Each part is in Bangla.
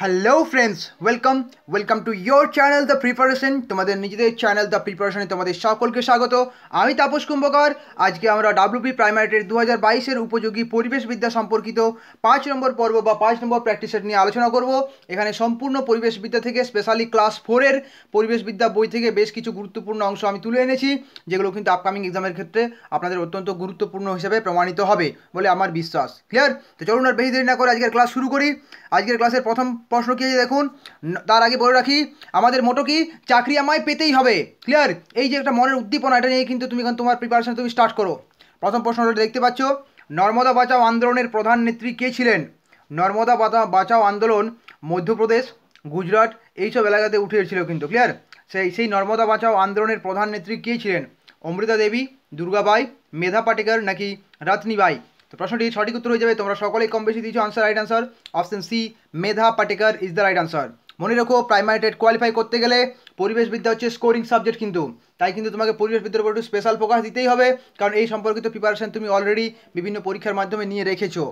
hello friends welcome welcome to your channel the preparation তোমাদের নিজেদের চ্যানেল দ্য প্রিপারেশনে তোমাদের সকলকে স্বাগত আমি তাপস কুম্ভকর আজকে আমরা ডাব্লিউপি প্রাইমারিটের দু হাজার বাইশের উপযোগী পরিবেশবিদ্যা সম্পর্কিত পাঁচ নম্বর পর্ব বা পাঁচ নম্বর প্র্যাকটিসের নিয়ে আলোচনা করব এখানে সম্পূর্ণ পরিবেশবিদ্যা থেকে স্পেশালি ক্লাস ফোরের পরিবেশবিদ্যা বই থেকে বেশ কিছু গুরুত্বপূর্ণ অংশ আমি তুলে এনেছি যেগুলো কিন্তু আপকামিং এক্সামের ক্ষেত্রে আপনাদের অত্যন্ত গুরুত্বপূর্ণ হিসেবে প্রমাণিত হবে বলে আমার বিশ্বাস ক্লিয়ার তো চলুন আর বেশি দেরি না করে আজকের ক্লাস শুরু করি আজকের ক্লাসের প্রথম প্রশ্ন কী আছে দেখুন তার আগে বলে রাখি আমাদের মোটো কি চাকরি আমায় পেতেই হবে ক্লিয়ার এই যে একটা মনের উদ্দীপনা এটা নিয়ে কিন্তু তুমি এখন তোমার প্রিপারেশন তুমি স্টার্ট করো প্রথম প্রশ্নটা দেখতে পাচ্ছ নর্মদা বাঁচাও আন্দোলনের প্রধান নেত্রী কে ছিলেন নর্মদা বাঁচাও আন্দোলন মধ্যপ্রদেশ গুজরাট এইসব এলাকাতে উঠে এসেছিল কিন্তু ক্লিয়ার সেই সেই নর্মদা বাঁচাও আন্দোলনের প্রধান নেত্রী কে ছিলেন অমৃতা দেবী দুর্গাবাই মেধা পাটেকার নাকি রাতনিবাই তো প্রশ্নটি সঠিক উত্তর হয়ে যাবে তোমরা সকলেই কম বেশি দিয়েছো answer right answer option C Medha Patkar is the right answer মনে রেখো প্রাইমারি টেট কোয়ালিফাই করতে গেলে পরিবেশবিদ্যা হচ্ছে স্কোরিং সাবজেক্ট কিন্তু তাই কিন্তু তোমাকে পরিবেশবিদ্যার উপর একটু স্পেশাল ফোকাস দিতেই হবে কারণ এই সম্পর্কিত প্রিপারেশান তুমি অলরেডি বিভিন্ন পরীক্ষার মাধ্যমে নিয়ে রেখেছো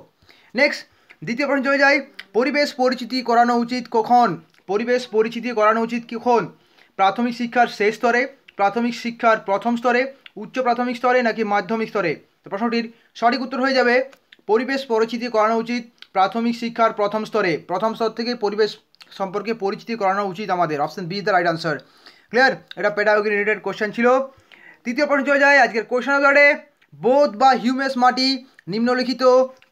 নেক্সট দ্বিতীয় প্রশ্ন হয়ে যায় পরিবেশ পরিচিতি করানো উচিত কখন পরিবেশ পরিচিতি করানো উচিত কখন প্রাথমিক শিক্ষার শেষ স্তরে প্রাথমিক শিক্ষার প্রথম স্তরে উচ্চ প্রাথমিক স্তরে নাকি মাধ্যমিক স্তরে তো প্রশ্নটির সঠিক উত্তর হয়ে যাবে পরিবেশ পরিচিতি করানো উচিত প্রাথমিক শিক্ষার প্রথম স্তরে প্রথম স্তর থেকে পরিবেশ সম্পর্কে পরিচিতি করানো উচিত আমাদের option B is the right answer clear এটা পেডাগি রিলেটেড কোশ্চেন ছিল তৃতীয় প্রশ্ন চলে যায় আজকের কোশ্চেন অর্ডারে বোধ বা হিউমাস মাটি নিম্নলিখিত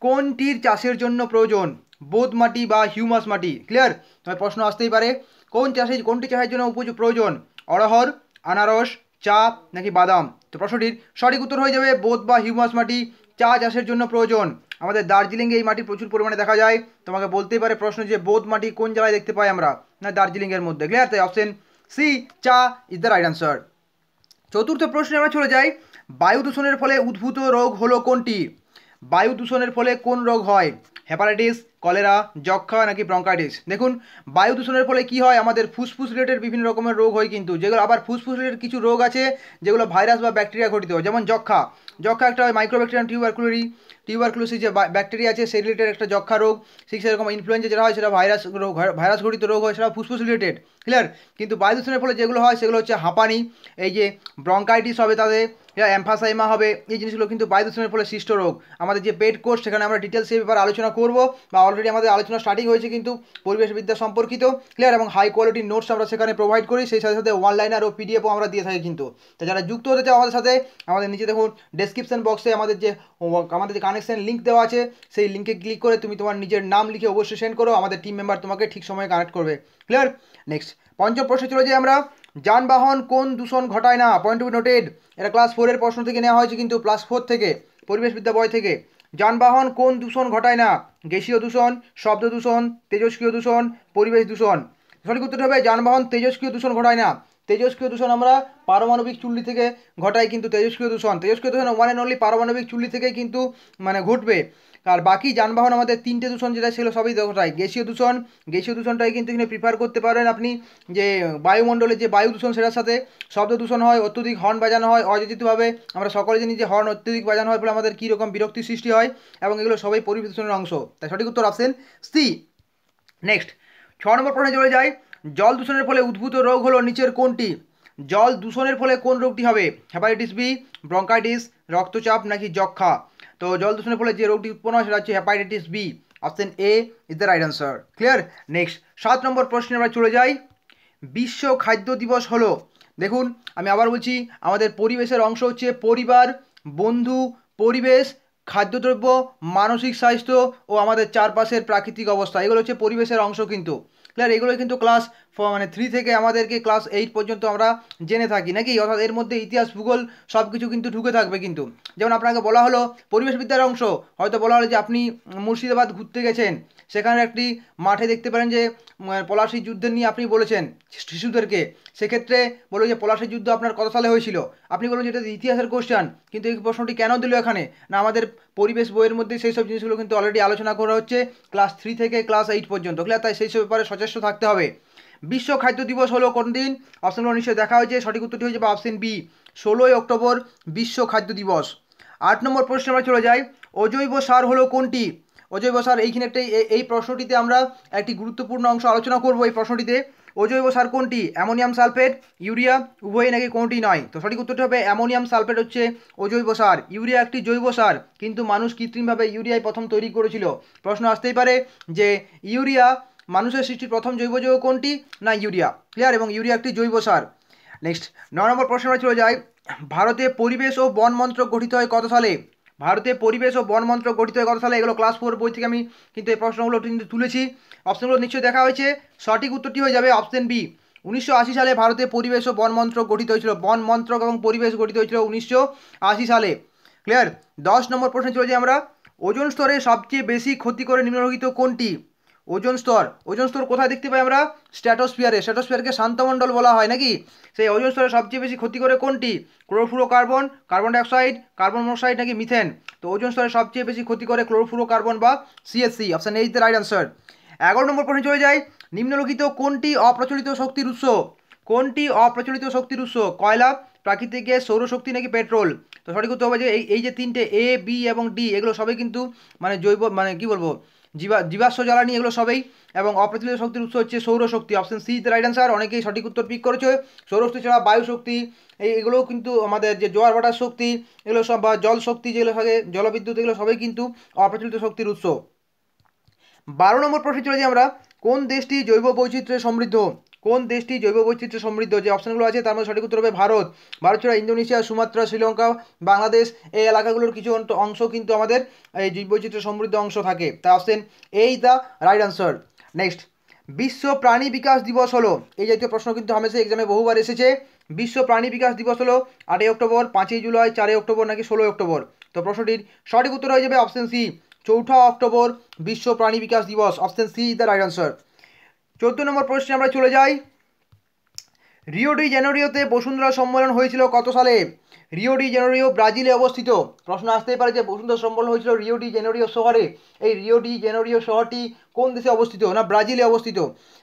কোনটির চাষের জন্য প্রয়োজন বোধ মাটি বা হিউমাস মাটি ক্লিয়ার তবে প্রশ্ন আসতেই পারে কোন চাষে কোনটি চাষের জন্য উপযোগ প্রয়োজন অড়হর আনারস চা নাকি বাদাম তো প্রশ্নটির সঠিক উত্তর হয়ে যাবে বোধ বা হিউমাস মাটি চা চাষের জন্য প্রয়োজন আমাদের দার্জিলিংয়ে এই মাটি প্রচুর পরিমাণে দেখা যায় তোমাকে বলতেই পারে প্রশ্ন যে বোধ মাটি কোন জায়গায় দেখতে পাই আমরা না দার্জিলিংয়ের মধ্যে ক্লিয়ার তাই অপশন সি চা ইজ দ্য রাইট অ্যান্সার চতুর্থ প্রশ্নে আমরা চলে যাই বায়ু দূষণের ফলে উদ্ভূত রোগ হলো কোনটি বায়ু দূষণের ফলে কোন রোগ হয় হেপাটাইটিস কলেরা যক্ষা নাকি ব্রঙ্কাইটিস দেখুন বায়ু দূষণের ফলে কি হয় আমাদের ফুসফুস রিলেটেড বিভিন্ন রকমের রোগ হয় কিন্তু যেগুলো আবার ফুসফুস রিলেটেড কিছু রোগ আছে যেগুলো ভাইরাস বা ব্যাকটেরিয়া ঘটিত যেমন যক্ষা যক্ষা একটা হয় মাইক্রোব্যাকটেরিয়াম টিউবারকুলারি টিউবারকুলোসিস যে ব্যাকটেরিয়া আছে সেই রিলেটেড একটা যক্ষা রোগ ঠিক সেরকম ইনফ্লুয়েঞ্জা যেটা হয় সেটা ভাইরাস রোগ ভাইরাস ঘটিত রোগ হয় সেটা ফুসফুস রিলেটেড ক্লিয়ার কিন্তু বায়ু দূষণের ফলে যেগুলো হয় সেগুলো হচ্ছে হাঁপানি এই যে ব্রঙ্কাইটিস হবে তাদের অ্যাম্ফাসাইমা হবে এই জিনিসগুলো কিন্তু বায়ুদূষণের ফলে সৃষ্ট রোগ আমাদের যে পেট কোর্স সেখানে আমরা ডিটেলসে এই ব্যাপারে আলোচনা করব বা অলরেডি আমাদের আলোচনা স্টার্টিং হয়েছে কিন্তু পরিবেশবিদ্যা সম্পর্কিত ক্লিয়ার এবং হাই কোয়ালিটি নোটস আমরা সেখানে প্রোভাইড করি সেই সাথে সাথে অনলাইনার ও পিডিএফও আমরা দিয়ে থাকি কিন্তু তো যারা যুক্ত হতে চাও আমাদের সাথে আমাদের নিচে দেখুন ডেসক্রিপশন বক্সে আমাদের যে আমাদের যে কানেকশন লিঙ্ক দেওয়া আছে সেই লিঙ্কে ক্লিক করে তুমি তোমার নিজের নাম লিখে অবশ্যই সেন্ড করো আমাদের টিম মেম্বার তোমাকে ঠিক সময়ে কানেক্ট করবে ক্লিয়ার নেক্সট পঞ্চম প্রশ্ন চলে যাই আমরা যানবাহন কোন দূষণ ঘটায় না পয়েন্ট টু নোটেড এটা ক্লাস ফোরের প্রশ্ন থেকে নেওয়া হয়েছে কিন্তু ক্লাস ফোর থেকে পরিবেশ বিদ্যালয় থেকে যানবাহন কোন দূষণ ঘটায় না গ্যাসীয় দূষণ শব্দ দূষণ তেজস্ক্রিয় দূষণ পরিবেশ দূষণ সঠিক উত্তর হবে যানবাহন তেজস্ক্রিয় দূষণ ঘটায় না তেজস্ক্রিয় দূষণ আমরা পারমাণবিক চুল্লি থেকে ঘটাই কিন্তু তেজস্ক্রিয় দূষণ তেজস্ক্রিয় দূষণ ওয়ান অ্যান্ড অনলি পারমাণবিক চুল্লি থেকে কিন্তু মানে ঘটবে আর বাকি যানবাহন আমাদের তিনটে দূষণ যেটা ছিল সবই কোথায় গ্যাসীয় দূষণ গ্যাসীয় দূষণটাই কিন্তু এখানে প্রিফার করতে পারেন আপনি যে বায়ুমণ্ডলে যে বায়ু দূষণ সেটার সাথে শব্দ দূষণ হয় অত্যধিক হর্ন বাজানো হয় অযোজিতভাবে আমরা সকলে জানি যে হর্ন অত্যধিক বাজানো হয় ফলে আমাদের কীরকম বিরক্তি সৃষ্টি হয় এবং এগুলো সবাই পরিবেশ দূষণের অংশ তাই সঠিক উত্তর অপশন সি নেক্সট ছ নম্বর প্রশ্নে চলে যায় জল দূষণের ফলে উদ্ভূত রোগ হলো নিচের কোনটি জল দূষণের ফলে কোন রোগটি হবে হ্যাপাটাইটিস বি ব্রঙ্কাইটিস রক্তচাপ নাকি যক্ষা তো জল দূষণের ফলে যে রোগটি উৎপন্ন হয় সেটা হচ্ছে hepatitis B option A is the right answer clear next সাত নম্বর প্রশ্নে আমরা চলে যাই বিশ্ব খাদ্য দিবস হলো দেখুন আমি আবার বলছি আমাদের পরিবেশের অংশ হচ্ছে পরিবার বন্ধু পরিবেশ খাদ্যদ্রব্য মানসিক স্বাস্থ্য ও আমাদের চারপাশের প্রাকৃতিক অবস্থা এগুলো হচ্ছে পরিবেশের অংশ কিন্তু ক্লিয়ার এগুলো কিন্তু ক্লাস মানে থ্রি থেকে আমাদেরকে ক্লাস এইট পর্যন্ত আমরা জেনে থাকি নাকি অর্থাৎ এর মধ্যে ইতিহাস ভূগোল সব কিছু কিন্তু ঢুকে থাকবে কিন্তু যেমন আপনাকে বলা হলো পরিবেশবিদ্যার অংশ হয়তো বলা হলো যে আপনি মুর্শিদাবাদ ঘুরতে গেছেন সেখানে একটি মাঠে দেখতে পারেন যে পলাশি যুদ্ধ নিয়ে আপনি বলেছেন শিশুদেরকে সেক্ষেত্রে বলো যে পলাশি যুদ্ধ আপনার কত সালে হয়েছিল আপনি বলুন যে এটা ইতিহাসের কোশ্চেন কিন্তু এই প্রশ্নটি কেন দিল এখানে না আমাদের পরিবেশ বইয়ের মধ্যে সেই সব জিনিসগুলো কিন্তু অলরেডি আলোচনা করা হচ্ছে ক্লাস থ্রি থেকে ক্লাস এইট পর্যন্ত তাই সেই সব ব্যাপারে সচেষ্ট থাকতে হবে বিশ্ব খাদ্য দিবস হলো কোন দিন অপশন নিশ্চয়ই দেখা হয়েছে সঠিক উত্তরটি হয়েছে বা অপশন বি ষোলোই অক্টোবর বিশ্ব খাদ্য দিবস আট নম্বর প্রশ্ন আমরা চলে যাই অজৈব সার হলো কোনটি অজৈব সার এইখানে একটা এই প্রশ্নটিতে আমরা একটি গুরুত্বপূর্ণ অংশ আলোচনা করব এই প্রশ্নটিতে অজৈব সার কোনটি অ্যামোনিয়াম সালফেট ইউরিয়া উভয়ই নাকি কোনটি নয় তো সঠিক উত্তরটি হবে অ্যামোনিয়াম সালফেট হচ্ছে অজৈব সার ইউরিয়া একটি জৈব সার কিন্তু মানুষ কৃত্রিমভাবে ইউরিয়াই প্রথম তৈরি করেছিল প্রশ্ন আসতেই পারে যে ইউরিয়া মানুষের সৃষ্টির প্রথম জৈব যৌগ কোনটি না ইউরিয়া ক্লিয়ার এবং ইউরিয়া একটি জৈব সার নেক্সট নয় নম্বর প্রশ্ন চলে যায় ভারতে পরিবেশ ও বন মন্ত্রক গঠিত হয় কত সালে ভারতে পরিবেশ ও বন মন্ত্রক গঠিত হয় কত সালে এগুলো ক্লাস ফোর বই থেকে আমি কিন্তু এই প্রশ্নগুলো কিন্তু তুলেছি অপশনগুলো নিশ্চয়ই দেখা হয়েছে সঠিক উত্তরটি হয়ে যাবে অপশন বি উনিশশো সালে ভারতে পরিবেশ ও বন মন্ত্রক গঠিত হয়েছিল বন মন্ত্রক এবং পরিবেশ গঠিত হয়েছিল উনিশশো সালে ক্লিয়ার দশ নম্বর প্রশ্ন চলে যাই আমরা ওজন স্তরে সবচেয়ে বেশি ক্ষতি করে নিম্নলিখিত কোনটি ওজন স্তর ওজন স্তর কোথায় দেখতে পাই আমরা স্ট্র্যাটোস্ফিয়ারে স্ট্র্যাটোস্ফিয়ারকে শান্তমণ্ডল বলা হয় নাকি সেই ওজন স্তরে সবচেয়ে বেশি ক্ষতি করে কোনটি chlorofluorocarbon carbon dioxide carbon monoxide নাকি মিথেন তো ওজন স্তরে সবচেয়ে বেশি ক্ষতি করে কার্বন বা সিএসসি option H the right answer এগারো নম্বর প্রশ্নে চলে যায় নিম্নলিখিত কোনটি অপ্রচলিত শক্তির উৎস কোনটি অপ্রচলিত শক্তির উৎস কয়লা প্রাকৃতিক গ্যাস সৌরশক্তি নাকি পেট্রোল তো সঠিক উত্তর হবে যে এই এই যে তিনটে এ বি এবং ডি এগুলো সবই কিন্তু মানে জৈব মানে কি বলবো জীবা জীবাশ্ম জ্বালানি এগুলো সবেই এবং অপ্রতিরোধ শক্তির উৎস হচ্ছে সৌরশক্তি অপশন সি রাইট অ্যান্সার অনেকেই সঠিক উত্তর পিক করেছে সৌরশক্তি ছাড়া বায়ু শক্তি এইগুলোও কিন্তু আমাদের যে জোয়ার ভাটার শক্তি এগুলো সব বা জল শক্তি যেগুলো থাকে জলবিদ্যুৎ এগুলো সবই কিন্তু অপ্রচলিত শক্তির উৎস বারো নম্বর প্রশ্নে চলে যাই আমরা কোন দেশটি জৈব বৈচিত্র্যে সমৃদ্ধ কোন দেশটি জৈব বৈচিত্র্য সমৃদ্ধ যে অপশানগুলো আছে তার মধ্যে সঠিক উত্তর হবে ভারত ভারত ছাড়া ইন্দোনেশিয়া সুমাত্রা শ্রীলঙ্কা বাংলাদেশ এই এলাকাগুলোর কিছু অংশ কিন্তু আমাদের এই জৈব বৈচিত্র্য সমৃদ্ধ অংশ থাকে তা অপশন এই দ্য রাইট আনসার নেক্সট বিশ্ব প্রাণী বিকাশ দিবস হলো এই জাতীয় প্রশ্ন কিন্তু হামেশা এক্সামে বহুবার এসেছে বিশ্ব প্রাণী বিকাশ দিবস হলো আটই অক্টোবর পাঁচই জুলাই চারই অক্টোবর নাকি ষোলোই অক্টোবর তো প্রশ্নটির সঠিক উত্তর হয়ে যাবে অপশন সি চৌঠা অক্টোবর বিশ্ব প্রাণী বিকাশ দিবস option C is the right answer চোদ্দ নম্বর প্রশ্নে আমরা চলে যাই রিও ডি জেনোরিওতে বসুন্ধরা সম্মেলন হয়েছিল কত সালে রিও ডি জেনোরিও ব্রাজিলে অবস্থিত প্রশ্ন আসতেই পারে যে বসুন্ধরা সম্মেলন হয়েছিল রিও ডি জেনোরিও শহরে এই রিও ডি জেনোরিও শহরটি কোন দেশে অবস্থিত না ব্রাজিলে অবস্থিত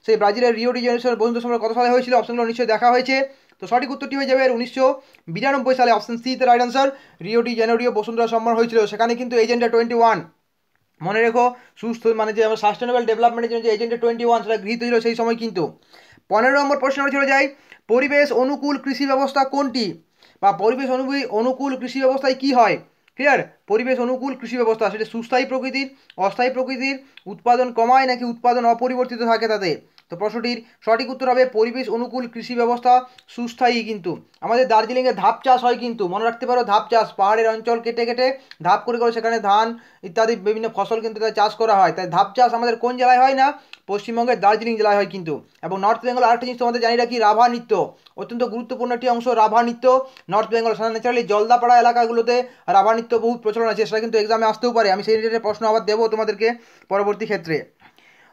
সেই ব্রাজিলের রিও ডি জেনোরিও বসুন্ধরা সম্মেলন কত সালে হয়েছিল অপশনগুলো নিশ্চয়ই দেখা হয়েছে তো সঠিক উত্তরটি হয়ে যাবে উনিশশো বিরানব্বই সালে অপশন সি তে right answer Rio de Janeiro বসুন্ধরা সম্মেলন হয়েছিল সেখানে কিন্তু এজেন্ডা টোয়েন্টি ওয়ান মনে রেখো সুস্থ মানে যে আমার সাস্টেনেবল ডেভেলপমেন্টের জন্য যে এজেন্ডা টোয়েন্টি ওয়ান সেটা গৃহীত ছিল সেই সময় কিন্তু পনেরো নম্বর প্রশ্ন ছিল যায় পরিবেশ অনুকূল কৃষি ব্যবস্থা কোনটি বা পরিবেশ অনুকূল অনুকূল কৃষি ব্যবস্থায় কী হয় ক্লিয়ার পরিবেশ অনুকূল কৃষি ব্যবস্থা সেটা সুস্থায়ী প্রকৃতির অস্থায়ী প্রকৃতির উৎপাদন কমায় নাকি উৎপাদন অপরিবর্তিত থাকে তাতে তো প্রশ্নটির সঠিক উত্তর হবে পরিবেশ অনুকূল কৃষি ব্যবস্থা সুস্থায়ী কিন্তু আমাদের দার্জিলিংয়ে ধাপ চাষ হয় কিন্তু মনে রাখতে পারো ধাপ চাষ পাহাড়ের অঞ্চল কেটে কেটে ধাপ করে করে সেখানে ধান ইত্যাদি বিভিন্ন ফসল কিন্তু তাদের চাষ করা হয় তাই ধাপ চাষ আমাদের কোন জেলায় হয় না পশ্চিমবঙ্গের দার্জিলিং জেলায় হয় কিন্তু এবং নর্থ বেঙ্গল আরেকটা জিনিস তোমাদের জানি রাখি রাভা নৃত্য অত্যন্ত গুরুত্বপূর্ণ একটি অংশ রাভা নৃত্য নর্থ বেঙ্গল ন্যাচারালি জলদাপাড়া এলাকাগুলোতে রাভা নৃত্য বহু প্রচলন আছে সেটা কিন্তু এক্সামে আসতেও পারে আমি সেই রিলেটেড প্রশ্ন আবার দেবো তোমাদেরকে পরবর্তী ক্ষেত্রে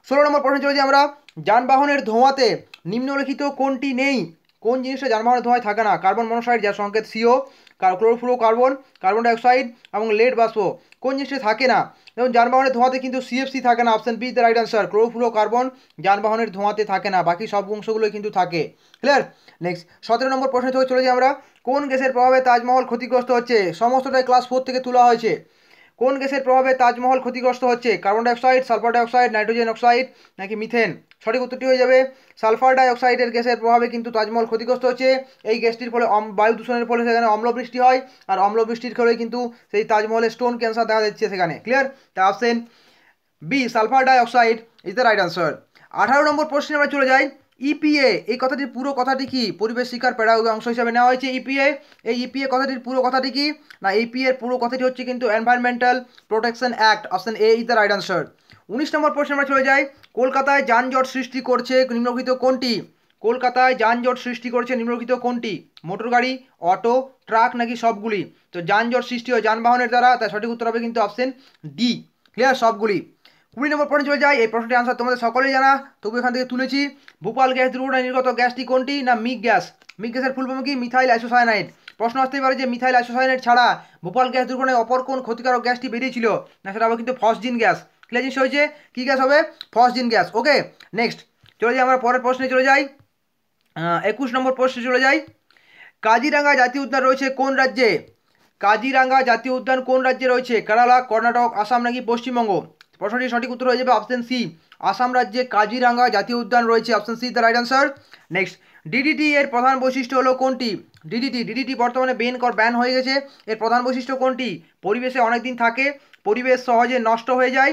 ষোলো নম্বর প্রশ্ন চলেছি আমরা যানবাহনের ধোঁয়াতে নিম্নলিখিত কোনটি নেই কোন জিনিসটা যানবাহনের ধোঁয়ায় থাকে না কার্বন মনোক্সাইড যার সংকেত CO chlorofluorocarbon carbon dioxide এবং লেড বাষ্প কোন জিনিসটা থাকে না যেমন যানবাহনের ধোঁয়াতে কিন্তু সিএফসি থাকে না option B the right answer chlorofluorocarbon যানবাহনের ধোঁয়াতে থাকে না বাকি সব অংশগুলো কিন্তু থাকে ক্লিয়ার নেক্সট সতেরো নম্বর থেকে চলে যাই আমরা কোন গ্যাসের প্রভাবে তাজমহল ক্ষতিগ্রস্ত হচ্ছে সমস্তটাই ক্লাস ফোর থেকে তোলা হয়েছে কোন গ্যাসের প্রভাবে তাজমহল ক্ষতিগ্রস্ত হচ্ছে carbon dioxide sulphur dioxide nitrogen oxide নাকি মিথেন সঠিক উত্তরটি হয়ে যাবে সালফার ডাইঅক্সাইডের গ্যাসের প্রভাবে কিন্তু তাজমহল ক্ষতিগ্রস্ত হচ্ছে এই গ্যাসটির ফলে বায়ু দূষণের ফলে সেখানে অম্লবৃষ্টি হয় আর অম্লবৃষ্টির ফলে কিন্তু সেই তাজমহলে স্টোন ক্যান্সার দেখা যাচ্ছে সেখানে ক্লিয়ার তা option B sulphur dioxide is the right answer আঠারো নম্বর প্রশ্নে আমরা চলে যাই ইপিএ e এই কথাটির পুরো কথাটি কি পরিবেশ শিকার প্যাডাগোগি অংশ হিসাবে নেওয়া হয়েছে ইপিএ e এই ইপিএ e কথাটির পুরো কথাটি কি না ইপিএ পুরো কথাটি হচ্ছে কিন্তু environmental protection act option A is the right answer উনিশ নম্বর প্রশ্ন আমরা চলে যাই কলকাতায় যানজট সৃষ্টি করছে নিম্নলিখিত কোনটি কলকাতায় যানজট সৃষ্টি করছে নিম্নলিখিত কোনটি মোটর গাড়ি অটো ট্রাক নাকি সবগুলি তো যানজট সৃষ্টি হয় যানবাহনের দ্বারা তাই সঠিক উত্তর হবে কিন্তু অপশন ডি ক্লিয়ার সবগুলি কুড়ি নম্বর পয়েন্ট চলে যায় এই প্রশ্নটির আনসার তোমাদের সকলেই জানা তবু এখান থেকে তুলেছি ভূপাল গ্যাস দুর্ঘটনায় নির্গত গ্যাসটি কোনটি না মিগ গ্যাস মিগ গ্যাসের ফুলফর্ম কি মিথাইল অ্যাসোসায়নাইট প্রশ্ন আসতেই পারে যে মিথাইল আইসোসায়ানাইড ছাড়া ভূপাল গ্যাস দুর্ঘটনায় অপর কোন ক্ষতিকারক গ্যাসটি বেরিয়েছিল না সেটা হবে কিন্তু ফসজিন গ্যাস ক্লিয়ার জিনিস হয়েছে কী গ্যাস হবে ফসজিন গ্যাস ওকে নেক্সট চলে যাই আমরা পরের প্রশ্নে চলে যাই একুশ নম্বর প্রশ্নে চলে যাই কাজিরাঙ্গা জাতীয় উদ্যান রয়েছে কোন রাজ্যে কাজিরাঙ্গা জাতীয় উদ্যান কোন রাজ্যে রয়েছে কেরালা কর্ণাটক আসাম নাকি পশ্চিমবঙ্গ প্রশ্নটি সঠিক উত্তর হয়ে যাবে অপশন সি আসাম রাজ্যে কাজিরাঙ্গা জাতীয় উদ্যান রয়েছে option C the right answer next DDT এর প্রধান বৈশিষ্ট্য হলো কোনটি ডিডিটি ডিডিটি বর্তমানে বেন কর ব্যান হয়ে গেছে এর প্রধান বৈশিষ্ট্য কোনটি পরিবেশে অনেক দিন থাকে পরিবেশ সহজে নষ্ট হয়ে যায়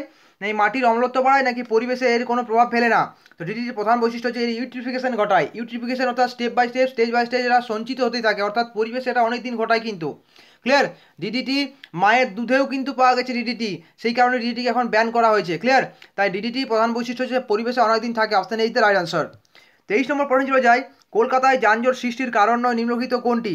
এই মাটির অম্লত্ব বাড়ায় নাকি পরিবেশে এর কোনো প্রভাব ফেলে না তো ডিডিটির প্রধান বৈশিষ্ট্য হচ্ছে এর ইউট্রিফিকেশন ঘটায় ইউট্রিফিকেশন অর্থাৎ step by step stage by stage এরা সঞ্চিত হতে থাকে অর্থাৎ পরিবেশে এটা অনেক দিন ঘটায় কিন্তু ক্লিয়ার ডিডিটি মায়ের দুধেও কিন্তু পাওয়া গেছে ডিডিটি সেই কারণে ডিডিটিকে এখন ব্যান করা হয়েছে ক্লিয়ার তাই ডিডিটি প্রধান বৈশিষ্ট্য হচ্ছে পরিবেশে অনেকদিন থাকে অপশান এইতে রাইট আনসার তেইশ নম্বর প্রশ্ন চলে যায় কলকাতায় যানজট সৃষ্টির কারণ নয় নিম্নলিখিত কোনটি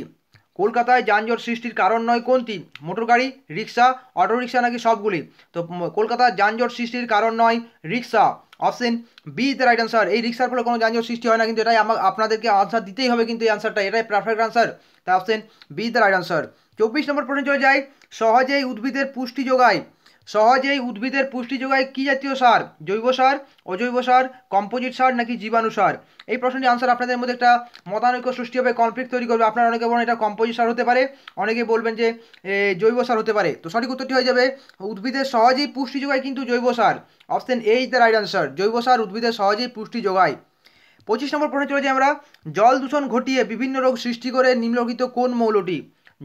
কলকাতায় যানজট সৃষ্টির কারণ নয় কোনটি মোটরগাড়ি রিক্সা অটোরিক্সা নাকি সবগুলি তো কলকাতার যানজট সৃষ্টির কারণ নয় rickshaw option B is the right answer এই রিক্সার ফলে কোনো যানজট সৃষ্টি হয় না কিন্তু এটাই আপনাদেরকে আনসার দিতেই হবে কিন্তু এই আনসারটা এটাই পারফেক্ট আনসার তাই option B is the right answer চব্বিশ নম্বর প্রশ্ন চলে যায় সহজেই উদ্ভিদের পুষ্টি যোগায় সহজেই উদ্ভিদের পুষ্টি যোগায় কী জাতীয় সার জৈব সার অজৈব সার কম্পোজিট সার নাকি জীবাণু সার এই প্রশ্নটি আনসার আপনাদের মধ্যে একটা মতানৈক্য সৃষ্টি হবে কনফ্লিক্ট তৈরি করবে আপনারা অনেকে বলেন এটা কম্পোজিট সার হতে পারে অনেকে বলবেন যে জৈব সার হতে পারে তো সঠিক উত্তরটি হয়ে যাবে উদ্ভিদের সহজেই পুষ্টি যোগায় কিন্তু জৈব সার option A is the right answer জৈব সার উদ্ভিদের সহজেই পুষ্টি যোগায় পঁচিশ নম্বর প্রশ্ন চলে যে আমরা জল দূষণ ঘটিয়ে বিভিন্ন রোগ সৃষ্টি করে নিম্নলিখিত কোন মৌলটি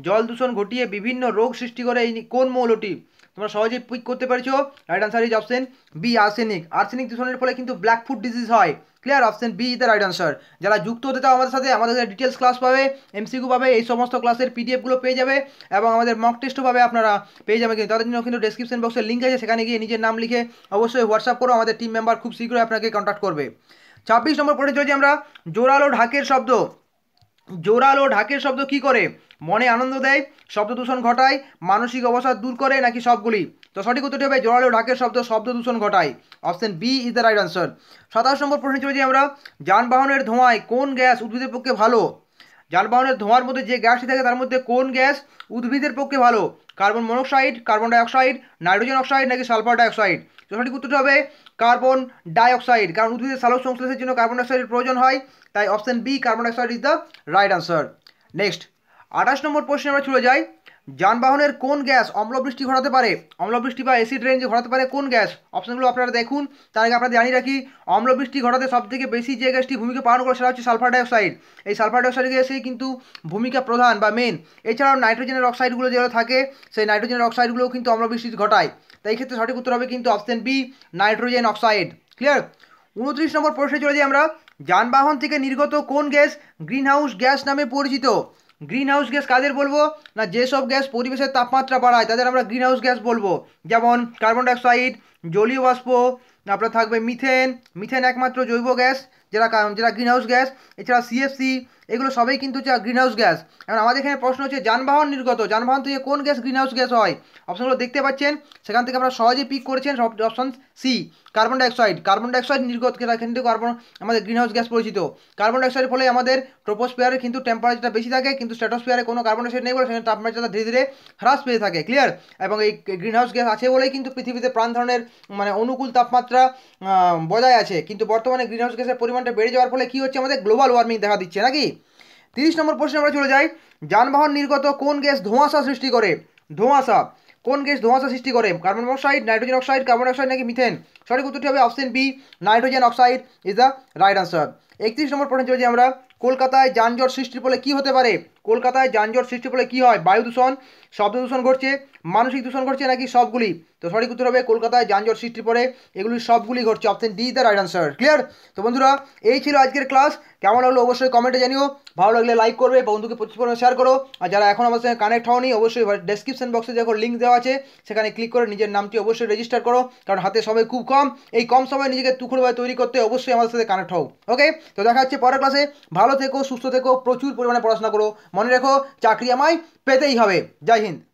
জল দূষণ ঘটিয়ে বিভিন্ন রোগ সৃষ্টি করে এই কোন মৌলটি তোমরা সহজেই পিক করতে পারছো right answer is option B arsenic arsenic দূষণের ফলে কিন্তু ব্ল্যাক ফুড ডিজিজ হয় clear option B is the right answer যারা যুক্ত হতে চাও আমাদের সাথে আমাদের ডিটেলস ক্লাস পাবে এমসিকিউ পাবে এই সমস্ত ক্লাসের পিডিএফগুলো পেয়ে যাবে এবং আমাদের মক টেস্টও পাবে আপনারা পেয়ে যাবে কিন্তু তাদের জন্য কিন্তু ডিসক্রিপশন বক্সের লিঙ্ক আছে সেখানে গিয়ে নিজের নাম লিখে অবশ্যই হোয়াটসঅ্যাপ করো আমাদের টিম মেম্বার খুব শীঘ্রই আপনাকে কন্ট্যাক্ট করবে ছাব্বিশ নম্বর পড়ে চলেছি আমরা জোরালো ঢাকের শব্দ জোরালো ঢাকের শব্দ কি করে মনে আনন্দ দেয় শব্দ দূষণ ঘটায় মানসিক অবসাদ দূর করে নাকি সবগুলি তো সঠিক উত্তরটি হবে জোরালো ঢাকের শব্দ শব্দ দূষণ ঘটায় option B is the right answer সাতাশ নম্বর প্রশ্ন চলে আমরা যানবাহনের ধোঁয়ায় কোন গ্যাস উদ্ভিদের পক্ষে ভালো যানবাহনের ধোঁয়ার মধ্যে যে গ্যাসটি থাকে তার মধ্যে কোন গ্যাস উদ্ভিদের পক্ষে ভালো carbon monoxide carbon dioxide nitrogen oxide নাকি সালফার ডাইঅক্সাইড তো সঠিক উত্তরটি হবে কার্বন ডাইঅক্সাইড কারণ উদ্ভিদের সালোক সংশ্লেষের জন্য কার্বন ডাইঅক্সাইডের প্রয়োজন হয় তাই option B carbon dioxide is the right answer next আঠাশ নম্বর প্রশ্নে আমরা চলে যাই যানবাহনের কোন গ্যাস অম্লবৃষ্টি ঘটাতে পারে অম্লবৃষ্টি বা এসিড রেঞ্জ ঘটাতে পারে কোন গ্যাস অপশনগুলো আপনারা দেখুন তার আগে আপনারা জানিয়ে রাখি অম্লবৃষ্টি ঘটাতে সবথেকে বেশি যে গ্যাসটি ভূমিকা পালন করে সেটা হচ্ছে সালফার ডাইঅক্সাইড এই সালফার ডাইঅক্সাইড গ্যাসে কিন্তু ভূমিকা প্রধান বা মেন এছাড়াও নাইট্রোজেনের অক্সাইডগুলো যেগুলো থাকে সেই নাইট্রোজেনের অক্সাইডগুলোও কিন্তু অম্লবৃষ্টি ঘটায় তাই ক্ষেত্রে সঠিক উত্তর হবে কিন্তু option B nitrogen oxide clear উনত্রিশ নম্বর প্রশ্নে চলে যাই আমরা যানবাহন থেকে নির্গত কোন গ্যাস গ্রিন হাউস গ্যাস নামে পরিচিত গ্রিন হাউস গ্যাস কাদের বলবো না যেসব গ্যাস পরিবেশের তাপমাত্রা বাড়ায় তাদের আমরা গ্রিন হাউস গ্যাস বলবো যেমন কার্বন ডাইঅক্সাইড জলীয় বাষ্প আপনার থাকবে মিথেন মিথেন একমাত্র জৈব গ্যাস যারা যারা গ্রিন হাউস গ্যাস এছাড়া সিএফসি এগুলো সবই কিন্তু গ্রিন হাউস গ্যাস এখন আমাদের এখানে প্রশ্ন হচ্ছে যানবাহন নির্গত যানবাহন থেকে কোন গ্যাস গ্রিন হাউস গ্যাস হয় অপশনগুলো দেখতে পাচ্ছেন সেখান থেকে আমরা সহজে পিক করেছেন সব option C carbon dioxide carbon dioxide নির্গত কিন্তু কার্বন আমাদের গ্রিন হাউস গ্যাস পরিচিত কার্বন ডাইঅক্সাইডের ফলে আমাদের ট্রোপোস্ফিয়ারে কিন্তু টেম্পারেচারটা বেশি থাকে কিন্তু স্ট্যাটোস্পিয়ারে কোনো কার্বন ডাইঅক্সাইড নেই বলে সেখানে তাপমাত্রাটা ধীরে ধীরে হ্রাস পেয়ে থাকে ক্লিয়ার এবং এই গ্রিনহাউস গ্যাস আছে বলেই কিন্তু পৃথিবীতে প্রাণ ধরনের মানে অনুকূল তাপমাত্রা বজায় আছে কিন্তু বর্তমানে গ্রিন হাউস গ্যাসের পরিমাণটা বেড়ে যাওয়ার ফলে কী হচ্ছে আমাদের গ্লোবাল ওয়ার্মিং দেখা দিচ্ছে নাকি তিরিশ নম্বর প্রশ্নে আমরা চলে যাই যানবাহন নির্গত কোন গ্যাস ধোঁয়াশা সৃষ্টি করে ধোঁয়াশা কোন গ্যাস ধোঁয়াশা সৃষ্টি করে carbon monoxide nitrogen oxide carbon oxide নাকি মিথেন সঠিক উত্তরটি হবে option B nitrogen oxide is the right answer একত্রিশ নম্বর প্রশ্ন চলেছি আমরা কলকাতায় যানজট সৃষ্টির ফলে কী হতে পারে কলকাতায় যানজট সৃষ্টি ফলে কী হয় বায়ু দূষণ শব্দ দূষণ ঘটছে মানসিক দূষণ ঘটছে নাকি সবগুলি তো সঠিক উত্তর হবে কলকাতায় যানজট সৃষ্টি পরে এগুলি সবগুলি ঘটছে option D the right answer clear তো বন্ধুরা এই ছিল আজকের ক্লাস কেমন লাগলো অবশ্যই কমেন্টে জানিও ভালো লাগলে লাইক করবে বন্ধুকে প্রচুর শেয়ার করো আর যারা এখন আমার সঙ্গে কানেক্ট হওনি অবশ্যই ডেসক্রিপশন বক্সে দেখো লিঙ্ক দেওয়া আছে সেখানে ক্লিক করে নিজের নামটি অবশ্যই রেজিস্টার করো কারণ হাতে সময় খুব কম এই কম সময় নিজেকে তুখুরভাবে তৈরি করতে অবশ্যই আমাদের সাথে কানেক্ট হও ওকে তো দেখা যাচ্ছে পরের ক্লাসে ভালো থেকো সুস্থ থেকো প্রচুর পরিমাণে পড়াশোনা করো মনে রেখো চাকরি আমায় পেতেই হবে জয় হিন্দ